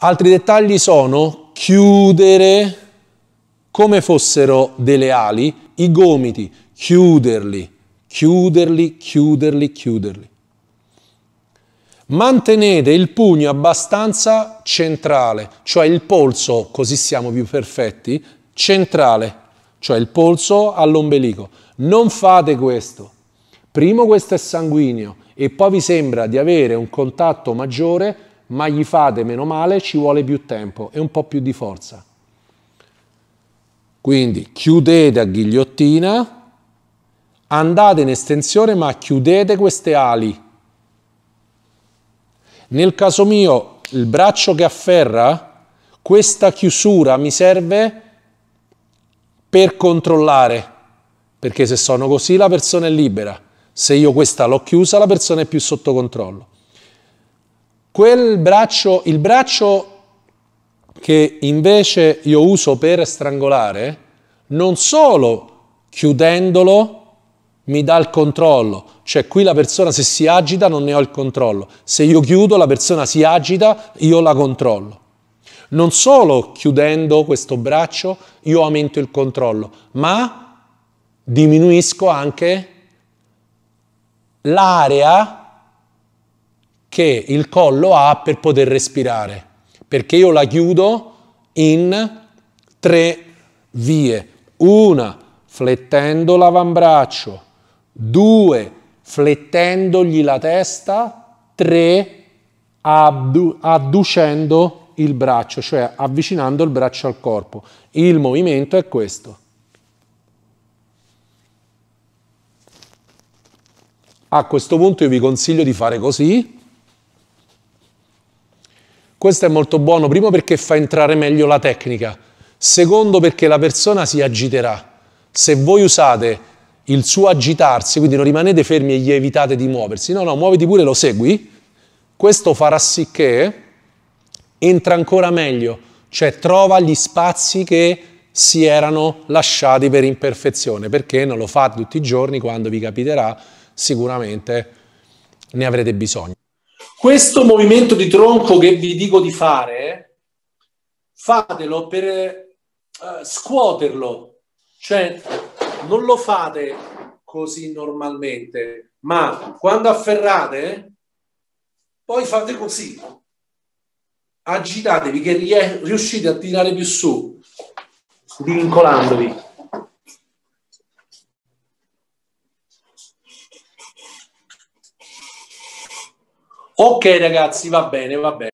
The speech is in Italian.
Altri dettagli sono chiudere come fossero delle ali i gomiti, chiuderli, chiuderli, chiuderli, chiuderli. Mantenete il pugno abbastanza centrale, cioè il polso, così siamo più perfetti, centrale, cioè il polso all'ombelico. Non fate questo. Primo questo è sanguigno e poi vi sembra di avere un contatto maggiore ma gli fate meno male, ci vuole più tempo e un po' più di forza. Quindi chiudete a ghigliottina, andate in estensione ma chiudete queste ali. Nel caso mio il braccio che afferra, questa chiusura mi serve per controllare, perché se sono così la persona è libera. Se io questa l'ho chiusa, la persona è più sotto controllo. Quel braccio, il braccio che invece io uso per strangolare, non solo chiudendolo mi dà il controllo, cioè qui la persona se si agita non ne ho il controllo, se io chiudo la persona si agita, io la controllo. Non solo chiudendo questo braccio io aumento il controllo, ma diminuisco anche l'area che il collo ha per poter respirare, perché io la chiudo in tre vie. Una, flettendo l'avambraccio. Due, flettendogli la testa. Tre, addu adducendo il braccio, cioè avvicinando il braccio al corpo. Il movimento è questo. A questo punto io vi consiglio di fare così, questo è molto buono, primo perché fa entrare meglio la tecnica, secondo perché la persona si agiterà. Se voi usate il suo agitarsi, quindi non rimanete fermi e gli evitate di muoversi, no, no, muoviti pure, lo segui, questo farà sì che entra ancora meglio, cioè trova gli spazi che si erano lasciati per imperfezione, perché non lo fate tutti i giorni, quando vi capiterà sicuramente ne avrete bisogno. Questo movimento di tronco che vi dico di fare, fatelo per eh, scuoterlo, cioè non lo fate così normalmente, ma quando afferrate, poi fate così, agitatevi che riuscite a tirare più su, vincolandovi. Ok ragazzi, va bene, va bene.